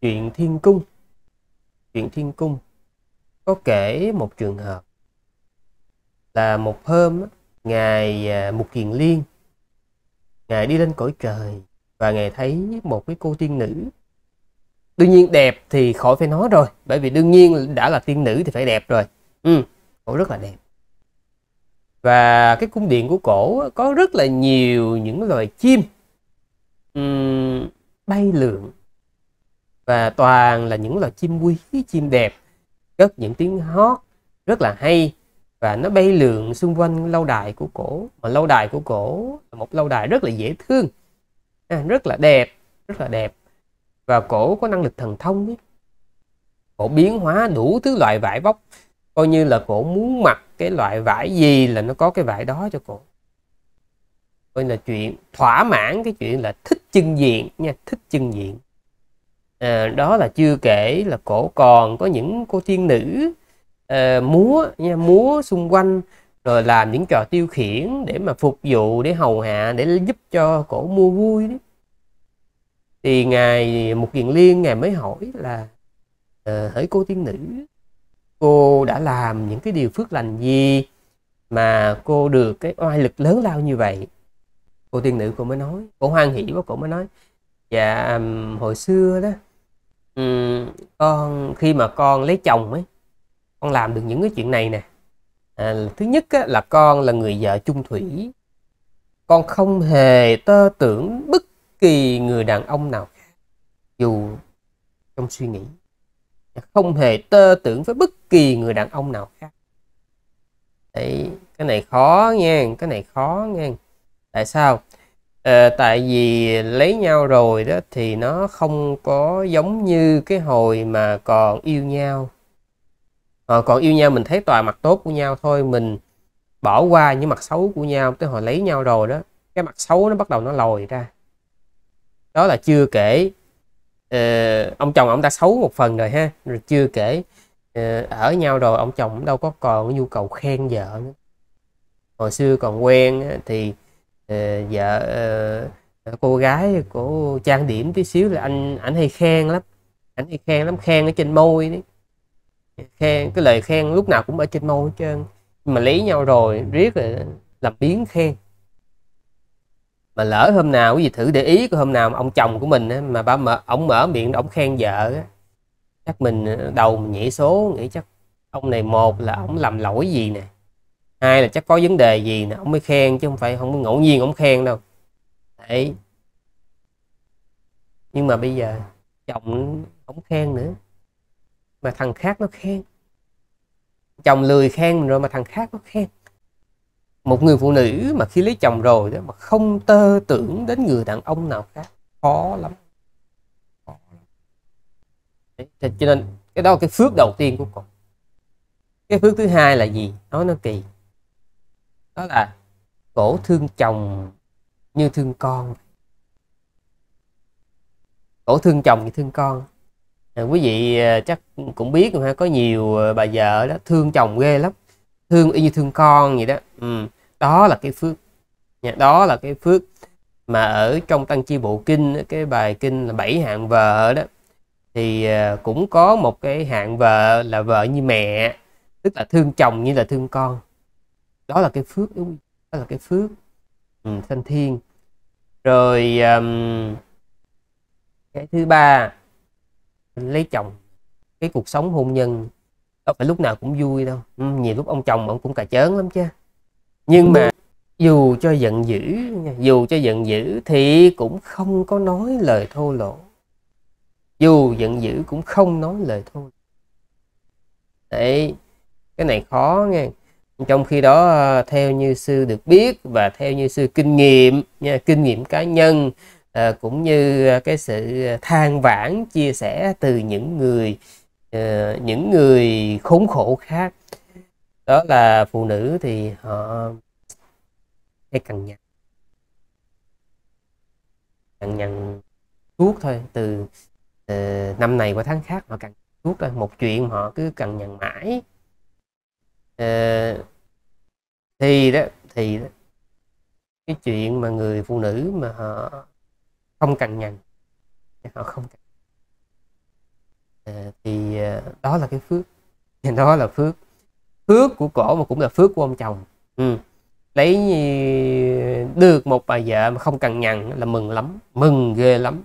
Chuyện Thiên Cung Chuyện Thiên Cung có kể một trường hợp là một hôm Ngài à, Mục Kiền Liên Ngài đi lên cõi trời và Ngài thấy một cái cô tiên nữ Đương nhiên đẹp thì khỏi phải nói rồi Bởi vì đương nhiên đã là tiên nữ thì phải đẹp rồi Ừ, cổ rất là đẹp Và cái cung điện của cổ có rất là nhiều những loài chim um, Bay lượn và toàn là những loài chim quý chim đẹp cất những tiếng hót rất là hay và nó bay lượn xung quanh lâu đài của cổ mà lâu đài của cổ là một lâu đài rất là dễ thương à, rất là đẹp rất là đẹp và cổ có năng lực thần thông ấy. cổ biến hóa đủ thứ loại vải vóc coi như là cổ muốn mặc cái loại vải gì là nó có cái vải đó cho cổ coi là chuyện thỏa mãn cái chuyện là thích chân diện nha thích chân diện à, đó là chưa kể là cổ còn có những cô tiên nữ à, múa nha múa xung quanh rồi làm những trò tiêu khiển để mà phục vụ để hầu hạ để giúp cho cổ mua vui đấy. thì ngài một kiền liên ngài mới hỏi là à, hỡi cô tiên nữ cô đã làm những cái điều phước lành gì mà cô được cái oai lực lớn lao như vậy cô tiên nữ cô mới nói cô hoan hỉ quá cô mới nói dạ hồi xưa đó con khi mà con lấy chồng ấy con làm được những cái chuyện này nè à, thứ nhất á, là con là người vợ chung thủy con không hề tơ tưởng bất kỳ người đàn ông nào khác dù trong suy nghĩ không hề tơ tưởng với bất kỳ người đàn ông nào khác Đấy, cái này khó nha cái này khó nha tại sao Ờ, tại vì lấy nhau rồi đó thì nó không có giống như cái hồi mà còn yêu nhau à, còn yêu nhau mình thấy toàn mặt tốt của nhau thôi mình bỏ qua những mặt xấu của nhau tới hồi lấy nhau rồi đó cái mặt xấu nó bắt đầu nó lồi ra đó là chưa kể uh, ông chồng ông ta xấu một phần rồi ha rồi chưa kể uh, ở nhau rồi ông chồng đâu có còn nhu cầu khen vợ nữa hồi xưa còn quen thì vợ ờ, dạ, ờ, ờ, cô gái của trang điểm tí xíu là anh ảnh hay khen lắm ảnh hay khen lắm khen ở trên môi đấy khen cái lời khen lúc nào cũng ở trên môi hết trơn mà lấy nhau rồi riết là làm biến khen mà lỡ hôm nào cái gì thử để ý có hôm nào ông chồng của mình mà bà mở ông mở miệng ông khen vợ chắc mình đầu mình nhảy số nghĩ chắc ông này một là ông làm lỗi gì nè hai là chắc có vấn đề gì nè ông mới khen chứ không phải không ngẫu nhiên ông khen đâu đấy nhưng mà bây giờ chồng không khen nữa mà thằng khác nó khen chồng lười khen rồi mà thằng khác nó khen một người phụ nữ mà khi lấy chồng rồi đó mà không tơ tưởng đến người đàn ông nào khác khó lắm thế cho nên cái đó là cái phước đầu tiên của con cái phước thứ hai là gì nói nó kỳ đó là cổ thương chồng như thương con cổ thương chồng như thương con à, quý vị à, chắc cũng biết ha có nhiều à, bà vợ đó thương chồng ghê lắm thương y như thương con vậy đó ừ. đó là cái phước dạ, đó là cái phước mà ở trong tăng chi bộ kinh cái bài kinh là bảy hạng vợ đó thì à, cũng có một cái hạng vợ là vợ như mẹ tức là thương chồng như là thương con đó là cái phước đúng đó là cái phước ừ, sanh thiên rồi um, cái thứ ba mình lấy chồng cái cuộc sống hôn nhân đâu phải lúc nào cũng vui đâu ừ, nhiều lúc ông chồng ông cũng cà chớn lắm chứ nhưng mà dù cho giận dữ dù cho giận dữ thì cũng không có nói lời thô lỗ dù giận dữ cũng không nói lời thô lỗ đấy cái này khó nghe trong khi đó ờ, theo như sư được biết và theo như sư kinh nghiệm nha kinh nghiệm cá nhân à, cũng như ờ, cái sự than vãn chia sẻ từ những người uh, những người khốn khổ khác đó là phụ nữ thì họ hay cằn nhằn cằn nhằn thuốc thôi từ uh, năm này qua tháng khác họ cằn thuốc thôi một chuyện họ cứ cằn nhằn mãi Ờ, thì đó thì đó cái chuyện mà người phụ nữ mà họ không cằn nhằn họ không cằn uh, thì uh, đó là cái phước đó là phước phước của cổ mà cũng là phước của ông chồng ừ. lấy được một bà vợ mà không cằn nhằn là mừng lắm mừng ghê lắm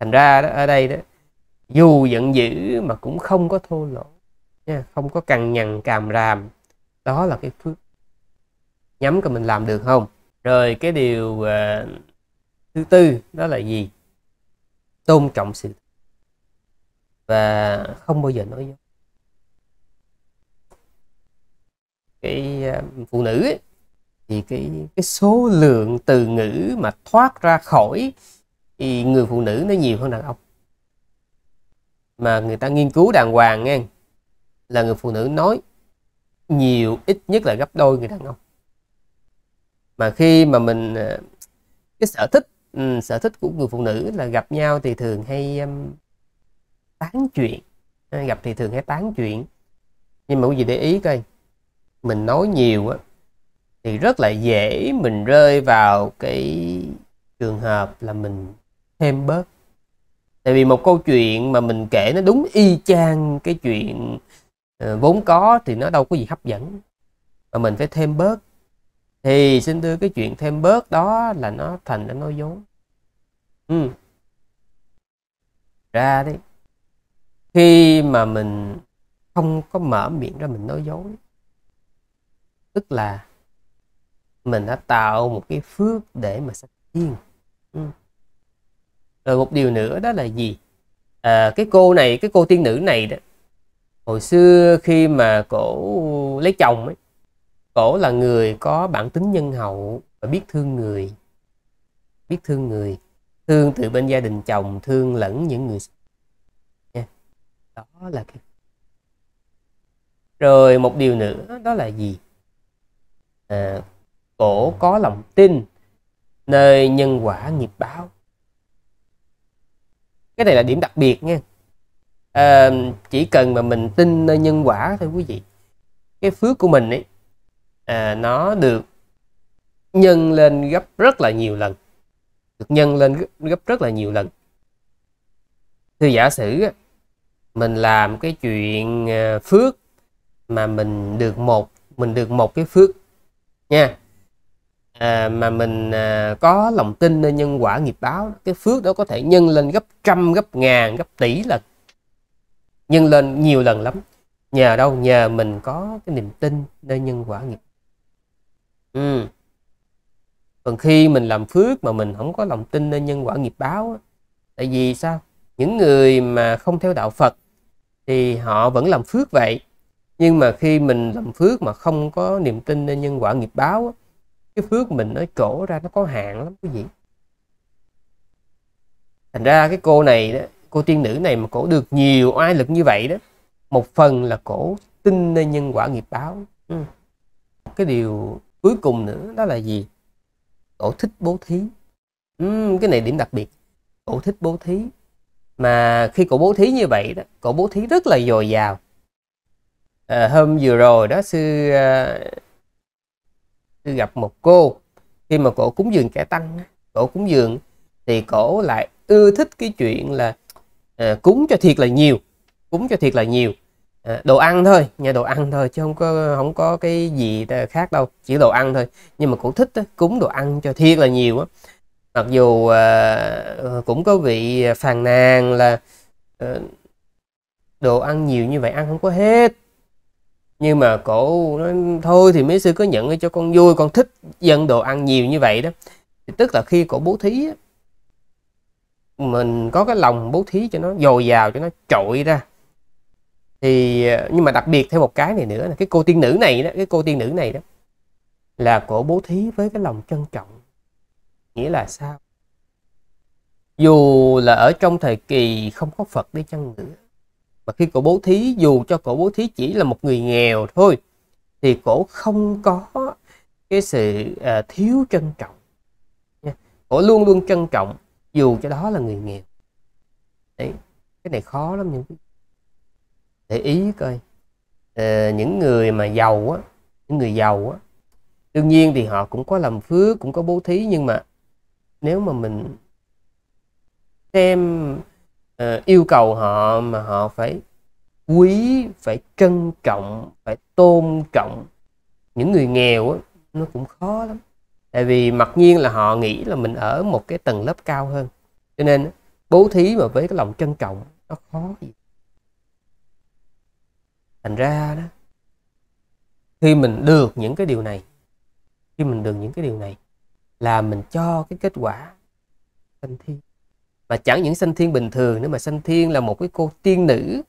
thành ra đó ở đây đó dù giận dữ mà cũng không có thô lỗ nha không có cằn nhằn càm ràm đó là cái phước nhắm coi mình làm được không rồi cái điều uh, thứ tư đó là gì tôn trọng sự và không bao giờ nói dối cái uh, phụ nữ ấy, thì cái cái số lượng từ ngữ mà thoát ra khỏi thì người phụ nữ nó nhiều hơn đàn ông mà người ta nghiên cứu đàng hoàng nghe là người phụ nữ nói nhiều ít nhất là gấp đôi người đàn ông mà khi mà mình ờ, cái sở thích ừ, sở thích của người phụ nữ là gặp nhau thì thường hay um, tán chuyện ờ, gặp thì thường hay tán chuyện nhưng mà quý vị để ý coi mình nói nhiều á thì rất là dễ mình rơi vào cái trường hợp là mình thêm bớt tại vì một câu chuyện mà mình kể nó đúng y chang cái chuyện Ờ, vốn có thì nó đâu có gì hấp dẫn mà mình phải thêm bớt thì xin thưa cái chuyện thêm bớt đó là nó thành ra nói dối ừ. ra đi khi mà mình không có mở miệng ra mình nói dối tức là mình đã tạo một cái phước để mà sạch thiên ừ. rồi một điều nữa đó là gì à, cái cô này cái cô tiên nữ này đó hồi xưa khi mà cổ lấy chồng ấy cổ là người có bản tính nhân hậu và biết thương người biết thương người thương từ bên gia đình chồng thương lẫn những người nha đó là cái rồi một điều nữa đó là gì à, cổ có lòng tin nơi nhân quả nghiệp báo cái này là điểm đặc biệt nha à, chỉ cần mà mình tin nơi nhân quả thôi quý vị cái phước của mình ấy à, nó được nhân lên gấp rất là nhiều lần được nhân lên gấp rất là nhiều lần Thì giả sử mình làm cái chuyện ờ, phước mà mình được một mình được một cái phước nha à, mà mình à, có lòng tin nơi nhân quả nghiệp báo cái phước đó có thể nhân lên gấp trăm gấp ngàn gấp tỷ lần nhân lên nhiều lần lắm nhờ đâu nhờ mình có cái niềm tin nơi nhân quả nghiệp ừ. còn khi mình làm phước mà mình không có lòng tin nơi nhân quả nghiệp báo á, tại vì sao những người mà không theo đạo Phật thì họ vẫn làm phước vậy nhưng mà khi mình làm phước mà không có niềm tin nơi nhân quả nghiệp báo á, cái phước mình nó trổ ra nó có hạn lắm cái gì thành ra cái cô này đó cô tiên nữ này mà cổ được nhiều oai lực như vậy đó một phần là cổ tin nơi nhân quả nghiệp báo ừ. cái điều cuối cùng nữa đó là gì cổ thích bố thí ừ. ừ, cái này điểm đặc biệt cổ thích bố thí mà khi cổ bố thí như vậy đó cổ bố thí rất là dồi dào à, hôm vừa rồi đó sư à, sư gặp một cô khi mà cổ cúng dường kẻ tăng cổ cúng dường thì cổ lại ưa thích cái chuyện là à, cúng cho thiệt là nhiều cúng cho thiệt là nhiều à, đồ ăn thôi nhà đồ ăn thôi chứ không có không có cái gì khác đâu chỉ đồ ăn thôi nhưng mà cũng thích đó, cúng đồ ăn cho thiệt là nhiều á mặc dù à, cũng có vị phàn nàn là à, đồ ăn nhiều như vậy ăn không có hết nhưng mà cổ nói thôi thì mấy sư có nhận cho con vui con thích dân đồ ăn nhiều như vậy đó tức là khi cổ bố thí mình có cái lòng bố thí cho nó dồi dào cho nó trội ra thì ờ, nhưng mà đặc biệt thêm một cái này nữa là cái cô tiên nữ này đó cái cô tiên nữ này đó là cổ bố thí với cái lòng trân trọng nghĩa là sao dù là ở trong thời kỳ không có Phật đi chăng nữa mà khi cổ bố thí dù cho cổ bố thí chỉ là một người nghèo thôi thì cổ không có cái sự uh, thiếu trân trọng cổ luôn luôn trân trọng dù cho đó là người nghèo đấy cái này khó lắm những để ý coi ờ, những người mà giàu á những người giàu á đương nhiên thì họ cũng có làm phước cũng có bố thí nhưng mà nếu mà mình xem uh, yêu cầu họ mà họ phải quý phải trân trọng phải tôn trọng những người nghèo á nó cũng khó lắm tại vì mặc nhiên là họ nghĩ là mình ở một cái tầng lớp cao hơn cho nên bố thí mà với cái lòng trân trọng nó khó gì thành ra đó khi mình được những cái điều này khi mình được những cái điều này là mình cho cái kết quả sanh thiên và chẳng những sanh thiên bình thường nữa mà sanh thiên là một cái cô tiên nữ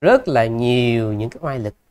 rất là nhiều những cái oai lực